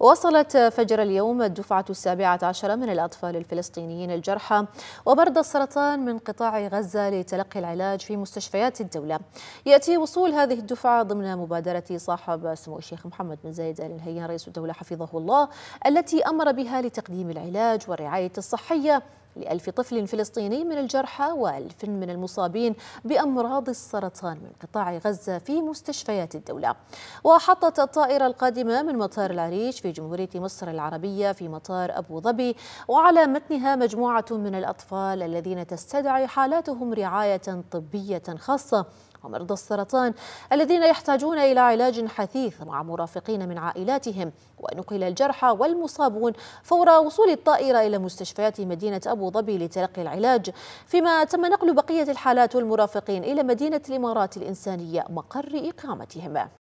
وصلت فجر اليوم الدفعة السابعة عشرة من الأطفال الفلسطينيين الجرحى ومرضى السرطان من قطاع غزة لتلقي العلاج في مستشفيات الدولة يأتي وصول هذه الدفعة ضمن مبادرة صاحب سمو الشيخ محمد بن زايد آل نهيان رئيس الدولة حفظه الله التي أمر بها لتقديم العلاج والرعاية الصحية لألف طفل فلسطيني من الجرحى وألف من المصابين بأمراض السرطان من قطاع غزة في مستشفيات الدولة وحطت الطائرة القادمة من مطار العريش في جمهورية مصر العربية في مطار أبو ظبي وعلى متنها مجموعة من الأطفال الذين تستدعي حالاتهم رعاية طبية خاصة ومرضى السرطان الذين يحتاجون إلى علاج حثيث مع مرافقين من عائلاتهم ونقل الجرحى والمصابون فور وصول الطائرة إلى مستشفيات مدينة أبو أبو ظبي لتلقي العلاج فيما تم نقل بقية الحالات والمرافقين إلى مدينة الإمارات الإنسانية مقر إقامتهم